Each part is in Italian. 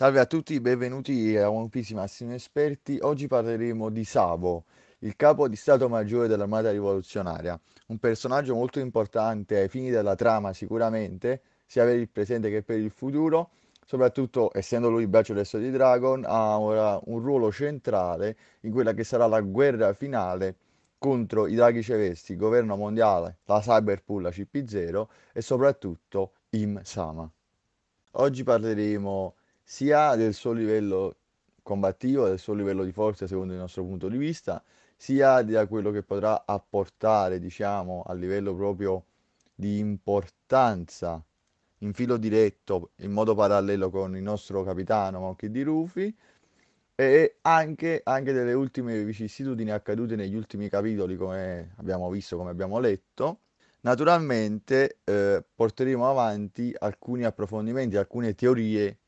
Salve a tutti, benvenuti a One Piece Massimi Esperti. Oggi parleremo di Savo, il capo di Stato Maggiore dell'Armata Rivoluzionaria, un personaggio molto importante ai fini della trama sicuramente, sia per il presente che per il futuro, soprattutto essendo lui il braccio destro di Dragon, ha ora un ruolo centrale in quella che sarà la guerra finale contro i draghi cevesti, il governo mondiale, la Cyberpool, la CP0 e soprattutto Im Sama. Oggi parleremo sia del suo livello combattivo, del suo livello di forza secondo il nostro punto di vista, sia da quello che potrà apportare, diciamo, a livello proprio di importanza in filo diretto, in modo parallelo con il nostro capitano Monkey di Rufy, e anche, anche delle ultime vicissitudini accadute negli ultimi capitoli, come abbiamo visto, come abbiamo letto. Naturalmente eh, porteremo avanti alcuni approfondimenti, alcune teorie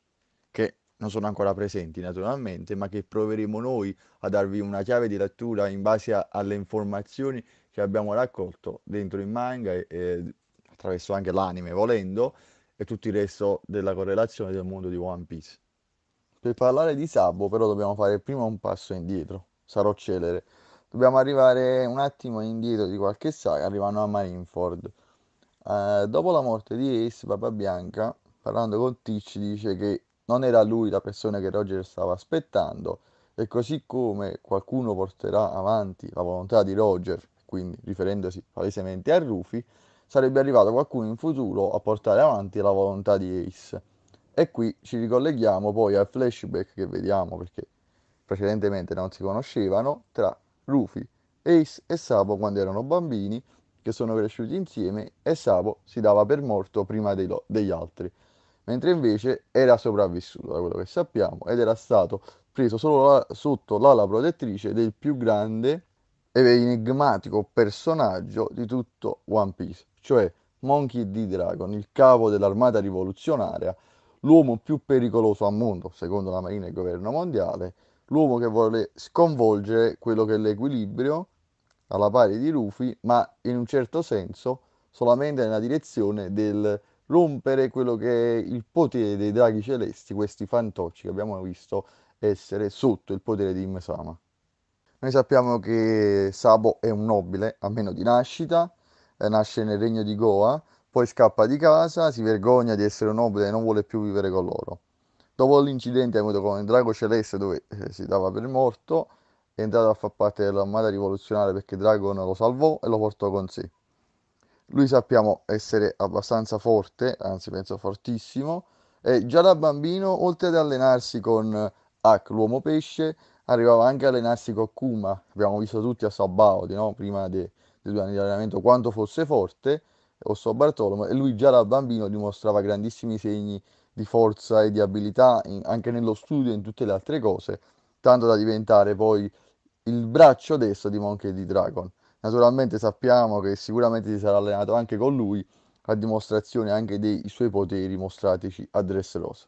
che non sono ancora presenti naturalmente, ma che proveremo noi a darvi una chiave di lettura in base a, alle informazioni che abbiamo raccolto dentro il manga e, e attraverso anche l'anime volendo e tutto il resto della correlazione del mondo di One Piece. Per parlare di Sabo però dobbiamo fare prima un passo indietro, sarò celere. Dobbiamo arrivare un attimo indietro di qualche saga, arrivando a Marineford. Eh, dopo la morte di Ace, Papa Bianca, parlando con Teach, dice che non era lui la persona che Roger stava aspettando e così come qualcuno porterà avanti la volontà di Roger, quindi riferendosi palesemente a Rufy, sarebbe arrivato qualcuno in futuro a portare avanti la volontà di Ace. E qui ci ricolleghiamo poi al flashback che vediamo perché precedentemente non si conoscevano tra Rufy, Ace e Sabo quando erano bambini che sono cresciuti insieme e Sabo si dava per morto prima lo- degli altri mentre invece era sopravvissuto da quello che sappiamo ed era stato preso solo la, sotto l'ala protettrice del più grande ed enigmatico personaggio di tutto One Piece, cioè Monkey D. Dragon, il capo dell'armata rivoluzionaria, l'uomo più pericoloso al mondo, secondo la Marina e il governo mondiale, l'uomo che vuole sconvolgere quello che è l'equilibrio alla pari di Rufy, ma in un certo senso solamente nella direzione del rompere quello che è il potere dei draghi celesti, questi fantocci che abbiamo visto essere sotto il potere di Imesama. Noi sappiamo che Sabo è un nobile, a meno di nascita, eh, nasce nel regno di Goa, poi scappa di casa, si vergogna di essere un nobile e non vuole più vivere con loro. Dopo l'incidente avuto con il drago celeste dove eh, si dava per morto, è entrato a far parte dell'armata rivoluzionaria perché Dragon lo salvò e lo portò con sé. Lui sappiamo essere abbastanza forte, anzi penso fortissimo, e già da bambino, oltre ad allenarsi con Hack, l'uomo pesce, arrivava anche a allenarsi con Kuma. Abbiamo visto tutti a Sabaudi, no? prima dei de due anni di allenamento, quanto fosse forte, o so Bartolomeo, e lui già da bambino dimostrava grandissimi segni di forza e di abilità in, anche nello studio e in tutte le altre cose, tanto da diventare poi il braccio destro di Monkey D. Dragon. Naturalmente sappiamo che sicuramente si sarà allenato anche con lui, a dimostrazione anche dei suoi poteri mostratici a Dressrosa.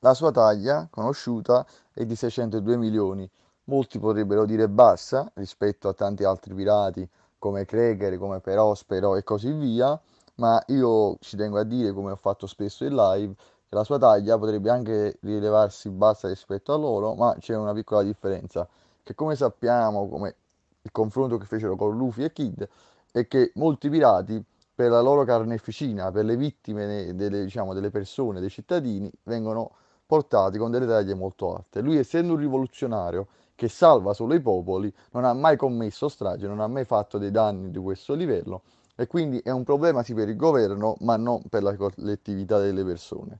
La sua taglia conosciuta è di 602 milioni, molti potrebbero dire bassa rispetto a tanti altri pirati come Kreger, come Perospero e così via, ma io ci tengo a dire, come ho fatto spesso in live, che la sua taglia potrebbe anche rilevarsi bassa rispetto a loro, ma c'è una piccola differenza, che come sappiamo, come il confronto che fecero con Luffy e Kid è che molti pirati per la loro carneficina, per le vittime delle, diciamo, delle persone, dei cittadini, vengono portati con delle taglie molto alte. Lui essendo un rivoluzionario che salva solo i popoli, non ha mai commesso strage, non ha mai fatto dei danni di questo livello e quindi è un problema sì per il governo ma non per la collettività delle persone.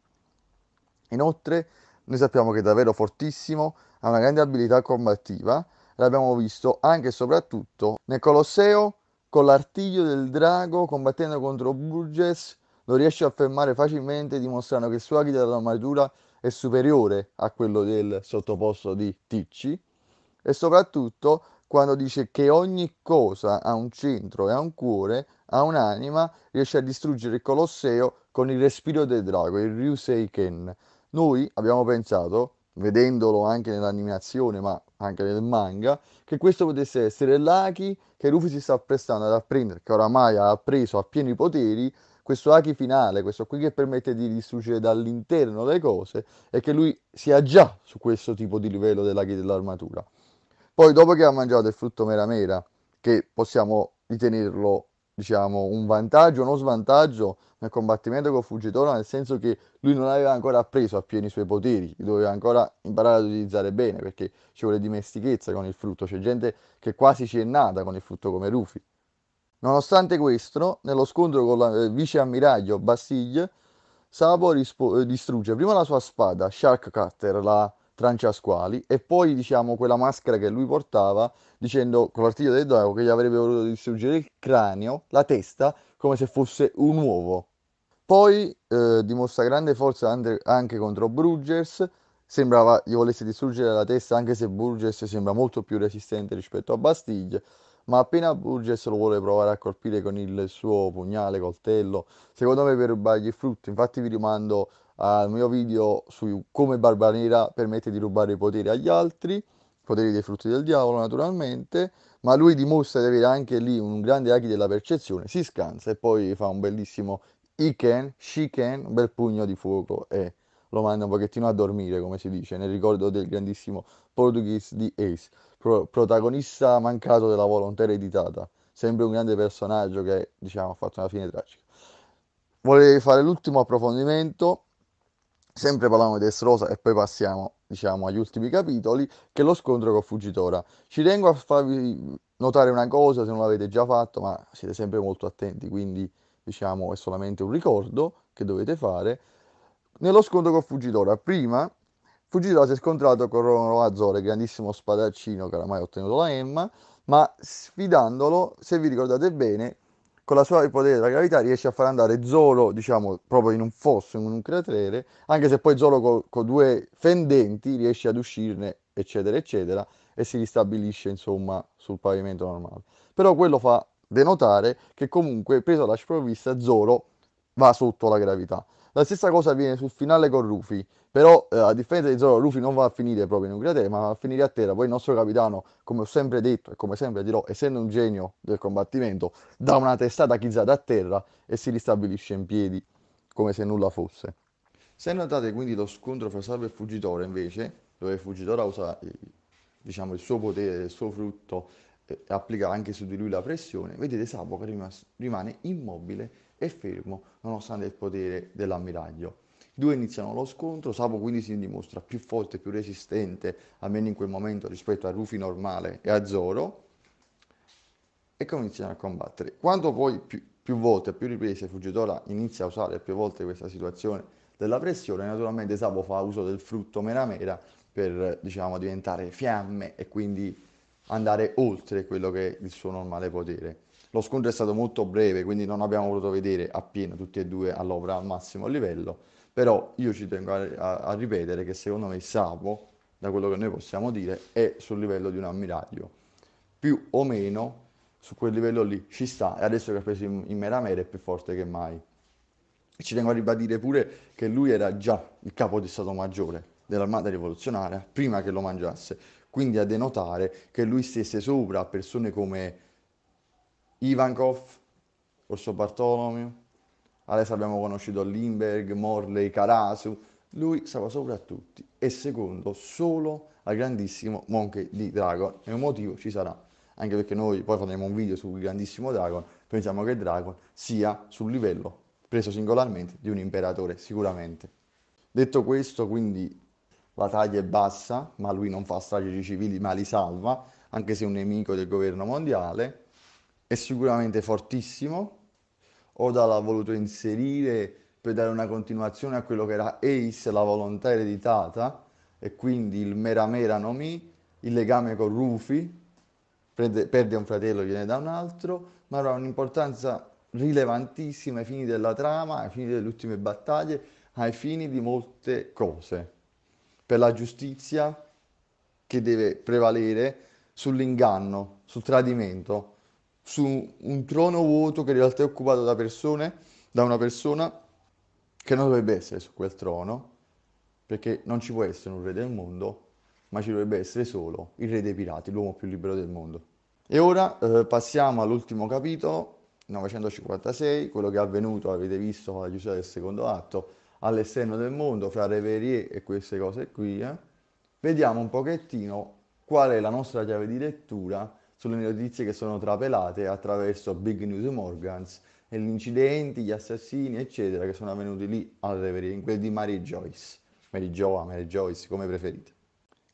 Inoltre noi sappiamo che è davvero fortissimo, ha una grande abilità combattiva, l'abbiamo visto anche e soprattutto nel Colosseo con l'artiglio del drago combattendo contro Burgess lo riesce a fermare facilmente dimostrando che il suo agito dell'armatura è superiore a quello del sottoposto di Ticci e soprattutto quando dice che ogni cosa ha un centro e ha un cuore, ha un'anima, riesce a distruggere il Colosseo con il respiro del drago, il Ryuseiken. Noi abbiamo pensato vedendolo anche nell'animazione, ma anche nel manga, che questo potesse essere l'Aki che Rufy si sta apprestando ad apprendere, che oramai ha appreso a pieni poteri, questo Aki finale, questo qui che permette di distruggere dall'interno le cose, e che lui sia già su questo tipo di livello dell'Aki dell'armatura. Poi dopo che ha mangiato il frutto mera mera, che possiamo ritenerlo diciamo, un vantaggio, uno svantaggio nel combattimento con Fugitora, nel senso che lui non aveva ancora appreso appieno i suoi poteri, doveva ancora imparare ad utilizzare bene, perché ci vuole dimestichezza con il frutto, c'è gente che quasi ci è nata con il frutto come Rufy. Nonostante questo, nello scontro con il eh, vice ammiraglio Bastille, Sabo rispo- eh, distrugge prima la sua spada, Shark Cutter, la Franciasquali e poi diciamo quella maschera che lui portava dicendo con l'artiglio del drago che gli avrebbe voluto distruggere il cranio, la testa, come se fosse un uovo. Poi eh, dimostra grande forza anche contro Bruges, sembrava gli volesse distruggere la testa anche se Bruges sembra molto più resistente rispetto a Bastiglia ma appena Bruges lo vuole provare a colpire con il suo pugnale, coltello, secondo me per rubargli frutto, infatti vi rimando al mio video su come Barba Nera permette di rubare i poteri agli altri, poteri dei frutti del diavolo naturalmente, ma lui dimostra di avere anche lì un grande aghi della percezione, si scansa e poi fa un bellissimo Iken, can, un bel pugno di fuoco e lo manda un pochettino a dormire, come si dice, nel ricordo del grandissimo Portuguese di Ace, pro- protagonista mancato della volontà ereditata, sempre un grande personaggio che, diciamo, ha fatto una fine tragica. Volevo fare l'ultimo approfondimento Sempre parlavamo di Estrosa e poi passiamo diciamo, agli ultimi capitoli, che è lo scontro con Fugitora. Ci tengo a farvi notare una cosa, se non l'avete già fatto, ma siete sempre molto attenti, quindi diciamo, è solamente un ricordo che dovete fare. Nello scontro con Fugitora, prima Fugitora si è scontrato con Ronolo Azzore, grandissimo spadaccino che oramai ha ottenuto la Emma, ma sfidandolo, se vi ricordate bene, con la sua potere della gravità riesce a far andare Zolo, diciamo, proprio in un fosso, in un cratere, anche se poi Zolo con co due fendenti riesce ad uscirne, eccetera, eccetera, e si ristabilisce, insomma, sul pavimento normale. Però quello fa denotare che comunque, preso alla sprovvista, Zolo va sotto la gravità. La stessa cosa avviene sul finale con Rufy, però eh, a differenza di Zoro, Rufy non va a finire proprio in Ucraina, ma va a finire a terra. Poi il nostro capitano, come ho sempre detto e come sempre dirò, essendo un genio del combattimento, dà una testata chizzata a terra e si ristabilisce in piedi come se nulla fosse. Se notate quindi lo scontro fra salvo e fuggitore, invece, dove il fuggitore usa eh, diciamo, il suo potere, il suo frutto, eh, applica anche su di lui la pressione, vedete Salvo che rimane immobile e fermo nonostante il potere dell'ammiraglio. I due iniziano lo scontro, Sapo quindi si dimostra più forte più resistente, almeno in quel momento, rispetto a Rufy normale e a Zoro, e cominciano a combattere. Quando poi più, più volte, più riprese, Fugitora inizia a usare più volte questa situazione della pressione, naturalmente Sapo fa uso del frutto mera mera per diciamo, diventare fiamme e quindi andare oltre quello che è il suo normale potere. Lo scontro è stato molto breve, quindi non abbiamo voluto vedere appieno tutti e due all'opera al massimo livello, però io ci tengo a, a, a ripetere che secondo me Savo, da quello che noi possiamo dire, è sul livello di un ammiraglio. Più o meno su quel livello lì ci sta e adesso che ha preso in, in mera mera è più forte che mai. ci tengo a ribadire pure che lui era già il capo di Stato Maggiore dell'Armata Rivoluzionaria prima che lo mangiasse, quindi a denotare che lui stesse sopra a persone come Ivankov, Orso Bartolomeo, adesso abbiamo conosciuto Lindbergh, Morley, Carasu, lui stava sopra a tutti e secondo solo al grandissimo Monkey di Dragon e un motivo ci sarà anche perché noi poi faremo un video sul grandissimo Dragon pensiamo che Dragon sia sul livello preso singolarmente di un imperatore sicuramente detto questo quindi la taglia è bassa ma lui non fa strage di civili ma li salva anche se è un nemico del governo mondiale è sicuramente fortissimo. Oda l'ha voluto inserire per dare una continuazione a quello che era Ace, la volontà ereditata, e quindi il mera mera no mi, il legame con Rufy, prende, perde un fratello, viene da un altro, ma avrà un'importanza rilevantissima ai fini della trama, ai fini delle ultime battaglie, ai fini di molte cose. Per la giustizia che deve prevalere sull'inganno, sul tradimento, su un trono vuoto che in realtà è occupato da persone, da una persona che non dovrebbe essere su quel trono, perché non ci può essere un re del mondo, ma ci dovrebbe essere solo il re dei pirati, l'uomo più libero del mondo. E ora eh, passiamo all'ultimo capitolo, 956, quello che è avvenuto, avete visto con la chiusura del secondo atto, all'esterno del mondo, fra Reverie e queste cose qui. Eh. Vediamo un pochettino qual è la nostra chiave di lettura sulle notizie che sono trapelate attraverso Big News Morgans e gli incidenti, gli assassini, eccetera, che sono avvenuti lì al Reverie, in quel di Mary Joyce, Mary Joa, ah, Mary Joyce, come preferite.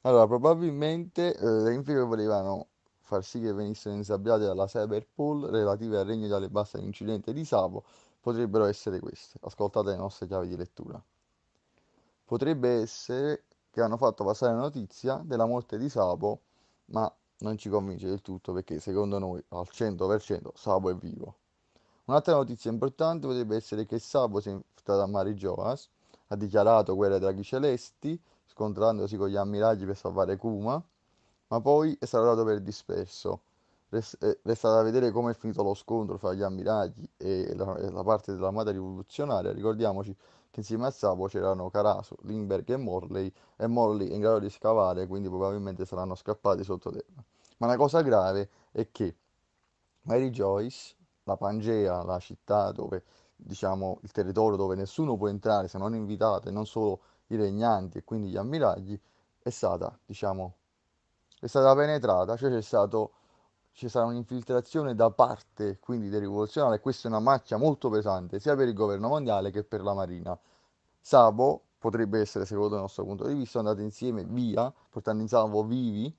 Allora, probabilmente eh, le infiere volevano far sì che venissero insabbiate dalla cyber relative al regno di Alebasta e all'incidente di Savo, potrebbero essere queste. Ascoltate le nostre chiavi di lettura. Potrebbe essere che hanno fatto passare la notizia della morte di Sapo, ma non ci convince del tutto perché secondo noi al 100% Sabo è vivo. Un'altra notizia importante potrebbe essere che Sabo si è infiltrato a Mari Joas, ha dichiarato guerra ai draghi celesti, scontrandosi con gli ammiragli per salvare Kuma, ma poi è stato dato per disperso. Resta eh, da vedere come è finito lo scontro fra gli ammiragli e la, la parte dell'armata rivoluzionaria. Ricordiamoci che insieme a Savo c'erano Carasu, Lindbergh e Morley, e Morley è in grado di scavare, quindi probabilmente saranno scappati sottoterra. Ma la cosa grave è che Mary Joyce, la Pangea, la città dove, diciamo, il territorio dove nessuno può entrare se non invitato, non solo i regnanti e quindi gli ammiragli, è stata, diciamo, è stata penetrata, cioè c'è stato ci sarà un'infiltrazione da parte quindi dei rivoluzionari, questa è una macchia molto pesante sia per il governo mondiale che per la Marina. Sabo potrebbe essere, secondo il nostro punto di vista, andato insieme via, portando in salvo vivi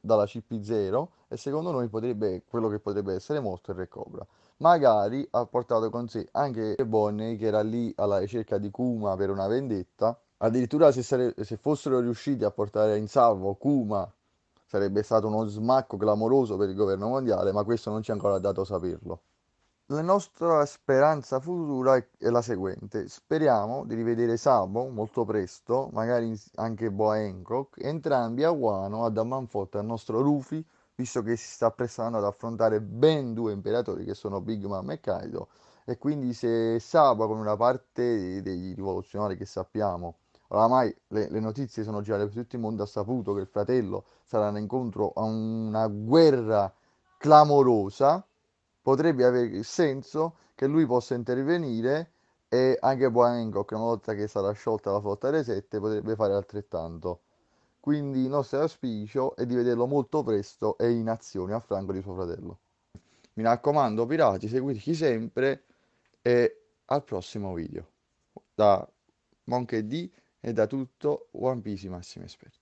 dalla CP0 e secondo noi potrebbe, quello che potrebbe essere morto il Re Cobra. Magari ha portato con sé anche Bonney che era lì alla ricerca di Kuma per una vendetta. Addirittura se, sare- se fossero riusciti a portare in salvo Kuma Sarebbe stato uno smacco clamoroso per il governo mondiale, ma questo non ci è ancora dato saperlo. La nostra speranza futura è la seguente. Speriamo di rivedere Sabo molto presto, magari anche Boa Hancock, entrambi a Guano, ad Amanfotta, al nostro Rufy, visto che si sta prestando ad affrontare ben due imperatori che sono Big Mom e Kaido. E quindi se Sabo, con una parte dei rivoluzionari che sappiamo, Oramai le, le, notizie sono girate tutto il mondo, ha saputo che il fratello sarà incontro a una guerra clamorosa, potrebbe avere il senso che lui possa intervenire e anche Boan che una volta che sarà sciolta la flotta delle sette, potrebbe fare altrettanto. Quindi il nostro auspicio è di vederlo molto presto e in azione a franco di suo fratello. Mi raccomando, pirati, seguiteci sempre e al prossimo video. Da Monkey D e da tutto One Piece i massimi esperti.